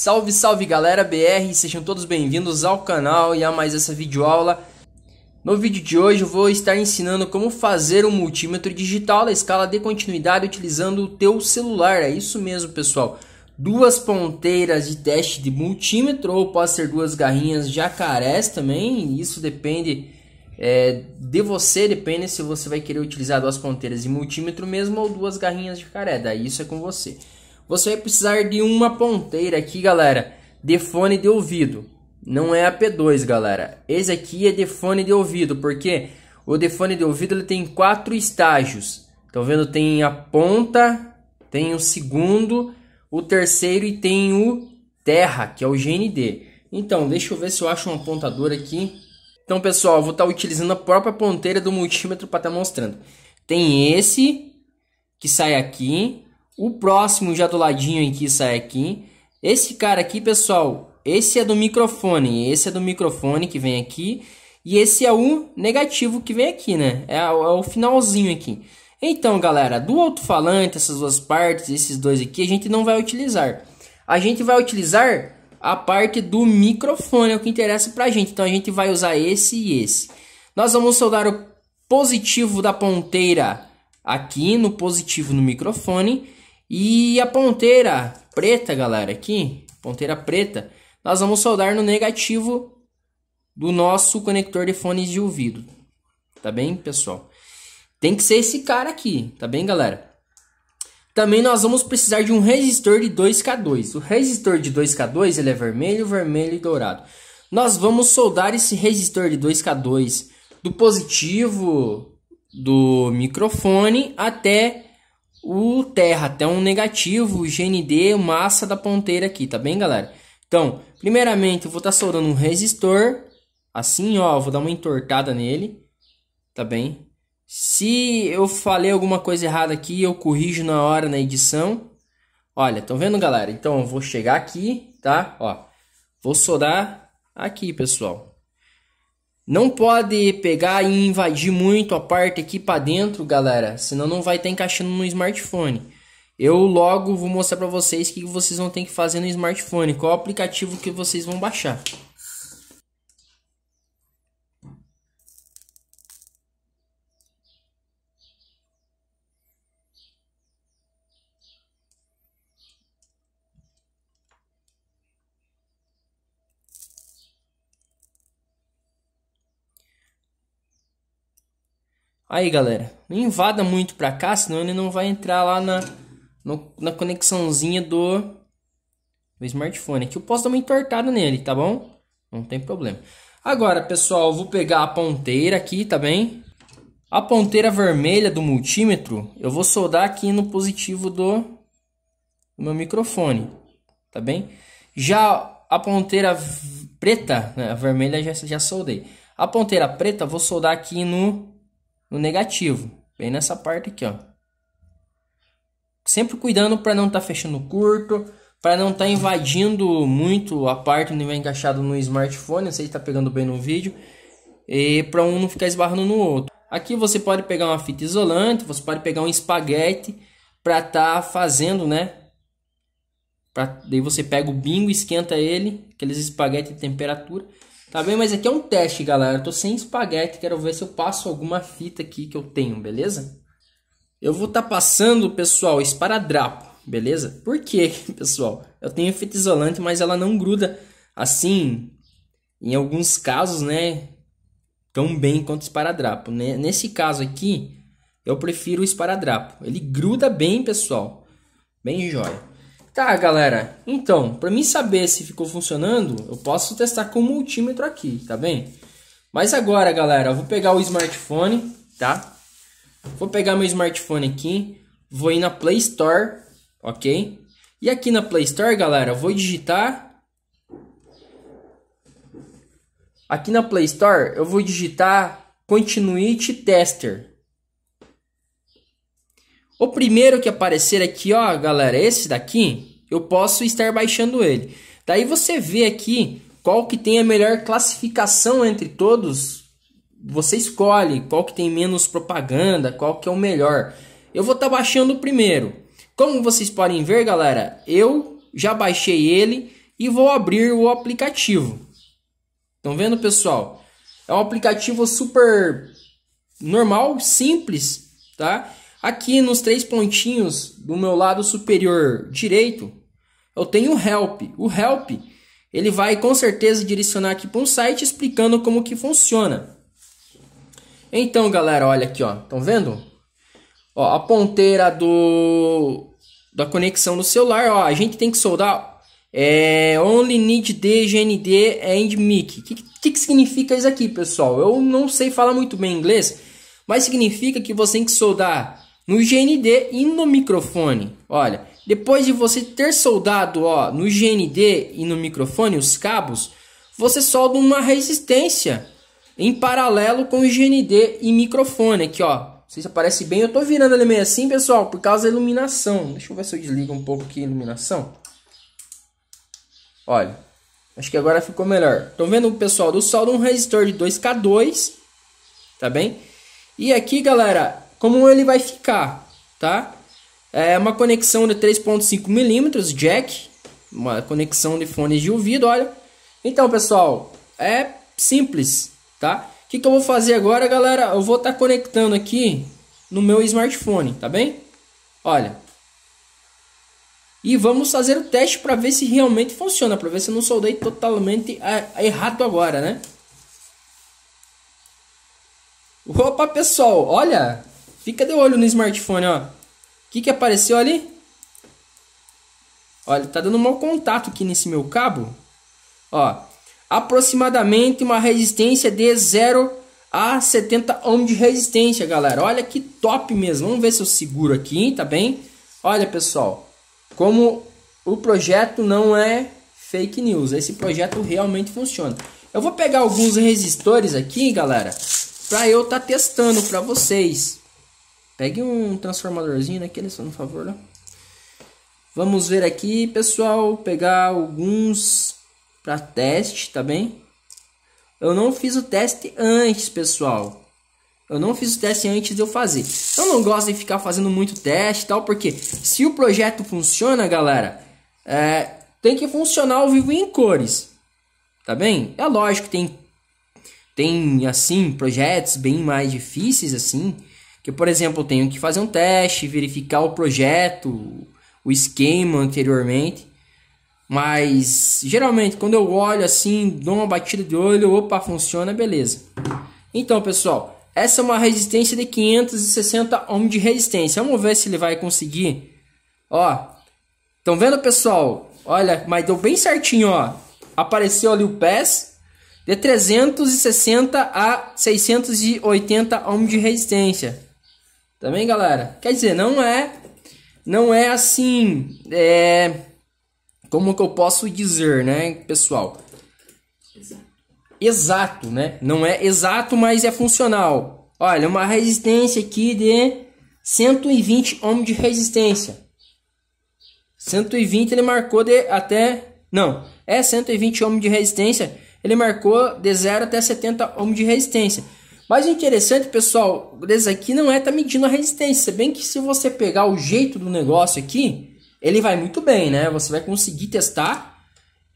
Salve, salve galera BR, sejam todos bem-vindos ao canal e a mais essa videoaula. No vídeo de hoje eu vou estar ensinando como fazer um multímetro digital na escala de continuidade utilizando o teu celular, é isso mesmo pessoal. Duas ponteiras de teste de multímetro ou pode ser duas garrinhas jacarés também, isso depende é, de você, depende se você vai querer utilizar duas ponteiras de multímetro mesmo ou duas garrinhas de jacaré, daí isso é com você. Você vai precisar de uma ponteira aqui, galera, de fone de ouvido. Não é a P2, galera. Esse aqui é de fone de ouvido, porque o de fone de ouvido ele tem quatro estágios. Estão tá vendo? Tem a ponta, tem o segundo, o terceiro e tem o terra, que é o GND. Então, deixa eu ver se eu acho um apontador aqui. Então, pessoal, vou estar tá utilizando a própria ponteira do multímetro para estar tá mostrando. Tem esse que sai aqui, o próximo já do ladinho que sai é aqui. Esse cara aqui, pessoal, esse é do microfone. Esse é do microfone que vem aqui. E esse é o negativo que vem aqui, né? É, é o finalzinho aqui. Então, galera, do alto-falante, essas duas partes, esses dois aqui, a gente não vai utilizar. A gente vai utilizar a parte do microfone, é o que interessa pra gente. Então, a gente vai usar esse e esse. Nós vamos soldar o positivo da ponteira aqui no positivo no microfone e a ponteira preta, galera, aqui, ponteira preta, nós vamos soldar no negativo do nosso conector de fones de ouvido. Tá bem, pessoal? Tem que ser esse cara aqui, tá bem, galera? Também nós vamos precisar de um resistor de 2K2. O resistor de 2K2, ele é vermelho, vermelho e dourado. Nós vamos soldar esse resistor de 2K2 do positivo do microfone até o terra, tem um negativo, GND, massa da ponteira aqui, tá bem, galera? Então, primeiramente eu vou estar tá soldando um resistor, assim, ó, vou dar uma entortada nele, tá bem? Se eu falei alguma coisa errada aqui, eu corrijo na hora na edição. Olha, estão vendo, galera? Então, eu vou chegar aqui, tá? Ó, vou soldar aqui, pessoal. Não pode pegar e invadir muito a parte aqui para dentro, galera, senão não vai estar tá encaixando no smartphone. Eu logo vou mostrar para vocês o que vocês vão ter que fazer no smartphone, qual aplicativo que vocês vão baixar. Aí, galera, não invada muito pra cá, senão ele não vai entrar lá na, no, na conexãozinha do, do smartphone. Aqui eu posso dar uma entortada nele, tá bom? Não tem problema. Agora, pessoal, vou pegar a ponteira aqui, tá bem? A ponteira vermelha do multímetro, eu vou soldar aqui no positivo do, do meu microfone, tá bem? Já a ponteira preta, né, a vermelha já, já soldei. A ponteira preta, vou soldar aqui no no negativo, bem nessa parte aqui, ó. Sempre cuidando para não estar tá fechando curto, para não estar tá invadindo muito a parte onde vai encaixado no smartphone, não sei se está pegando bem no vídeo, e para um não ficar esbarrando no outro. Aqui você pode pegar uma fita isolante, você pode pegar um espaguete para estar tá fazendo, né? Pra, daí você pega o bingo, esquenta ele, aqueles espaguete de temperatura, Tá bem? Mas aqui é um teste, galera. Eu tô sem espaguete, quero ver se eu passo alguma fita aqui que eu tenho, beleza? Eu vou estar tá passando, pessoal, esparadrapo, beleza? Por quê, pessoal? Eu tenho fita isolante, mas ela não gruda assim, em alguns casos, né? Tão bem quanto esparadrapo. Nesse caso aqui, eu prefiro o esparadrapo. Ele gruda bem, pessoal. Bem jóia. Tá, galera. Então, para mim saber se ficou funcionando, eu posso testar com o multímetro aqui, tá bem? Mas agora, galera, eu vou pegar o smartphone, tá? Vou pegar meu smartphone aqui, vou ir na Play Store, ok? E aqui na Play Store, galera, eu vou digitar... Aqui na Play Store, eu vou digitar Continuity Tester. O primeiro que aparecer aqui, ó, galera, é esse daqui, eu posso estar baixando ele. Daí você vê aqui qual que tem a melhor classificação entre todos. Você escolhe qual que tem menos propaganda, qual que é o melhor. Eu vou estar tá baixando o primeiro. Como vocês podem ver, galera, eu já baixei ele e vou abrir o aplicativo. Estão vendo, pessoal? É um aplicativo super normal, simples, tá? Aqui nos três pontinhos do meu lado superior direito, eu tenho o help. O help, ele vai com certeza direcionar aqui para um site explicando como que funciona. Então, galera, olha aqui, ó. Estão vendo? Ó, a ponteira do da conexão do celular, ó, a gente tem que soldar é, only need DGND and mic. O que, que, que significa isso aqui, pessoal? Eu não sei falar muito bem inglês, mas significa que você tem que soldar no GND e no microfone. Olha, depois de você ter soldado ó, no GND e no microfone os cabos, você solda uma resistência em paralelo com o GND e microfone aqui, ó. Não sei se aparece bem, eu tô virando ele meio assim, pessoal, por causa da iluminação. Deixa eu ver se eu desligo um pouco aqui a iluminação. Olha, acho que agora ficou melhor. Tô vendo, pessoal, do solda um resistor de 2K2, tá bem? E aqui, galera, como ele vai ficar, tá? É uma conexão de 3.5 milímetros jack, uma conexão de fones de ouvido, olha. Então, pessoal, é simples, tá? O que, que eu vou fazer agora, galera? Eu vou estar tá conectando aqui no meu smartphone, tá bem? Olha. E vamos fazer o teste para ver se realmente funciona, para ver se eu não soldei totalmente é, errado agora, né? Opa, pessoal, olha, fica de olho no smartphone, ó. O que, que apareceu ali? Olha, tá dando um mau contato aqui nesse meu cabo. Ó, aproximadamente uma resistência de 0 a 70 ohm de resistência, galera. Olha que top mesmo. Vamos ver se eu seguro aqui, tá bem? Olha, pessoal, como o projeto não é fake news. Esse projeto realmente funciona. Eu vou pegar alguns resistores aqui, galera, para eu estar tá testando para vocês. Pegue um transformadorzinho naquele, só no favor, né? Vamos ver aqui, pessoal, pegar alguns para teste, tá bem? Eu não fiz o teste antes, pessoal. Eu não fiz o teste antes de eu fazer. Eu não gosto de ficar fazendo muito teste tal, porque se o projeto funciona, galera, é, tem que funcionar ao vivo em cores, tá bem? É lógico, tem, tem assim, projetos bem mais difíceis, assim, que, por exemplo, eu tenho que fazer um teste, verificar o projeto, o esquema anteriormente. Mas geralmente quando eu olho assim, dou uma batida de olho, opa, funciona, beleza. Então, pessoal, essa é uma resistência de 560 ohms de resistência. Vamos ver se ele vai conseguir. Ó. Estão vendo, pessoal? Olha, mas deu bem certinho, ó. Apareceu ali o PES de 360 a 680 ohms de resistência. Também, tá galera. Quer dizer, não é não é assim, é como que eu posso dizer, né, pessoal? Exato, né? Não é exato, mas é funcional. Olha, uma resistência aqui de 120 ohms de resistência. 120 ele marcou de até não, é 120 ohms de resistência. Ele marcou de 0 até 70 ohms de resistência. Mas o interessante, pessoal, beleza? Aqui não é tá medindo a resistência. Se bem que se você pegar o jeito do negócio aqui, ele vai muito bem, né? Você vai conseguir testar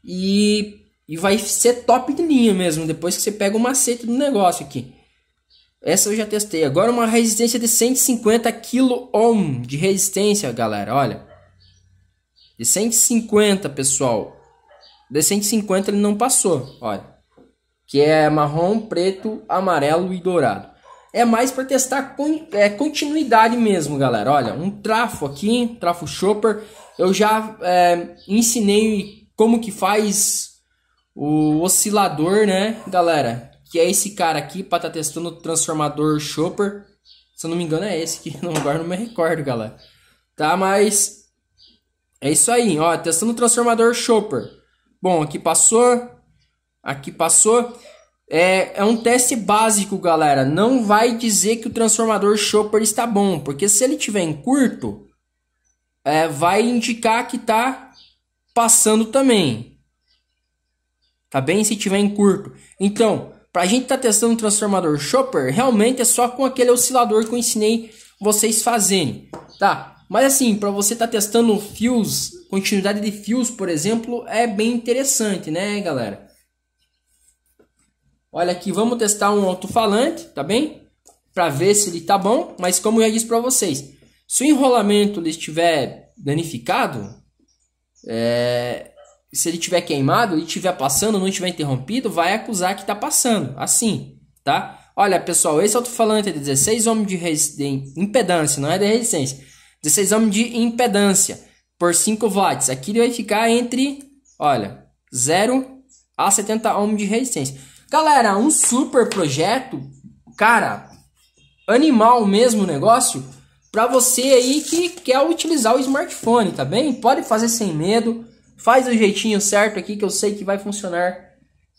e, e vai ser top de linha mesmo, depois que você pega o macete do negócio aqui. Essa eu já testei. Agora uma resistência de 150 kOhm de resistência, galera, olha. De 150, pessoal. De 150 ele não passou, olha que é marrom, preto, amarelo e dourado. É mais para testar con é, continuidade mesmo, galera. Olha, um trafo aqui, trafo chopper. Eu já é, ensinei como que faz o oscilador, né, galera? Que é esse cara aqui para estar tá testando o transformador chopper. Se eu não me engano é esse que não agora não me recordo, galera. Tá, mas é isso aí, ó, testando o transformador chopper. Bom, aqui passou, Aqui passou. É, é um teste básico, galera. Não vai dizer que o transformador chopper está bom, porque se ele tiver em curto, é, vai indicar que está passando também. Tá bem? Se tiver em curto. Então, para a gente estar tá testando o transformador chopper, realmente é só com aquele oscilador que eu ensinei vocês fazerem, tá? Mas assim, para você estar tá testando fios, continuidade de fios, por exemplo, é bem interessante, né, galera? Olha aqui, vamos testar um alto-falante, tá bem? Para ver se ele tá bom, mas como eu já disse para vocês, se o enrolamento ele estiver danificado, é, se ele estiver queimado, ele estiver passando, não estiver interrompido, vai acusar que está passando, assim, tá? Olha, pessoal, esse alto-falante é de 16 ohms de, de impedância, não é de resistência. 16 ohms de impedância por 5 watts. Aqui ele vai ficar entre, olha, 0 a 70 ohms de resistência. Galera, um super projeto, cara, animal mesmo o negócio, para você aí que quer utilizar o smartphone, tá bem? Pode fazer sem medo, faz do jeitinho certo aqui que eu sei que vai funcionar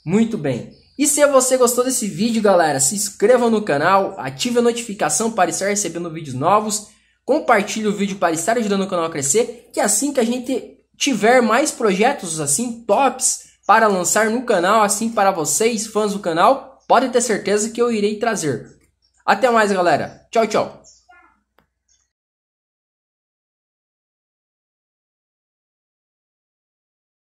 muito bem. E se você gostou desse vídeo, galera, se inscreva no canal, ative a notificação para estar recebendo vídeos novos, compartilhe o vídeo para estar ajudando o canal a crescer, que assim que a gente tiver mais projetos assim tops, para lançar no canal, assim para vocês, fãs do canal, podem ter certeza que eu irei trazer. Até mais, galera. Tchau, tchau.